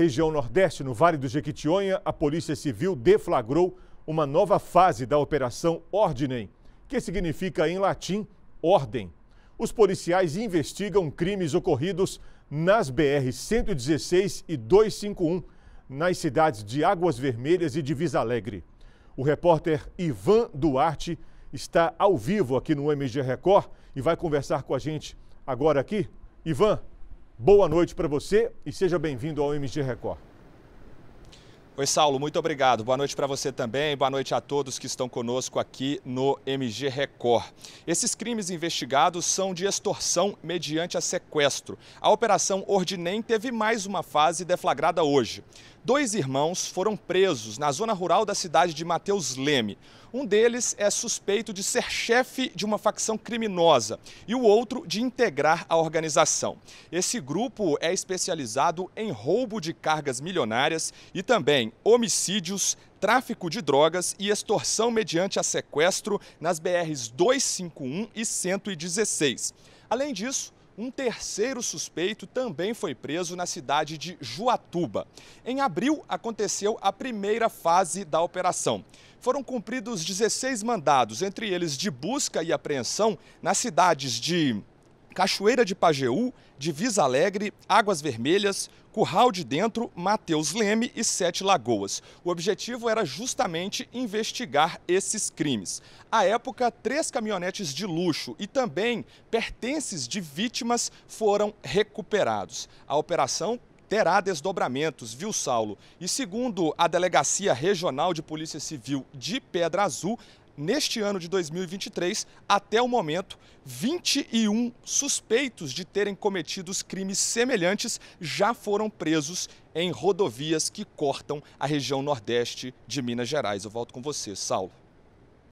Região Nordeste, no Vale do Jequitinhonha, a Polícia Civil deflagrou uma nova fase da Operação Ordinem, que significa em latim ordem. Os policiais investigam crimes ocorridos nas BR 116 e 251, nas cidades de Águas Vermelhas e de Visa Alegre. O repórter Ivan Duarte está ao vivo aqui no MG Record e vai conversar com a gente agora aqui. Ivan, Boa noite para você e seja bem-vindo ao MG Record. Oi, Saulo, muito obrigado. Boa noite para você também. Boa noite a todos que estão conosco aqui no MG Record. Esses crimes investigados são de extorsão mediante a sequestro. A Operação Ordinem teve mais uma fase deflagrada hoje. Dois irmãos foram presos na zona rural da cidade de Mateus Leme. Um deles é suspeito de ser chefe de uma facção criminosa e o outro de integrar a organização. Esse grupo é especializado em roubo de cargas milionárias e também homicídios, tráfico de drogas e extorsão mediante a sequestro nas BRs 251 e 116. Além disso, um terceiro suspeito também foi preso na cidade de Juatuba. Em abril, aconteceu a primeira fase da operação. Foram cumpridos 16 mandados, entre eles de busca e apreensão, nas cidades de Cachoeira de Pajeú, Divisa Alegre, Águas Vermelhas, Curral de Dentro, Mateus Leme e Sete Lagoas. O objetivo era justamente investigar esses crimes. À época, três caminhonetes de luxo e também pertences de vítimas foram recuperados. A operação terá desdobramentos, viu, Saulo? E segundo a Delegacia Regional de Polícia Civil de Pedra Azul, neste ano de 2023, até o momento, 21 suspeitos de terem cometido crimes semelhantes já foram presos em rodovias que cortam a região nordeste de Minas Gerais. Eu volto com você, Saulo.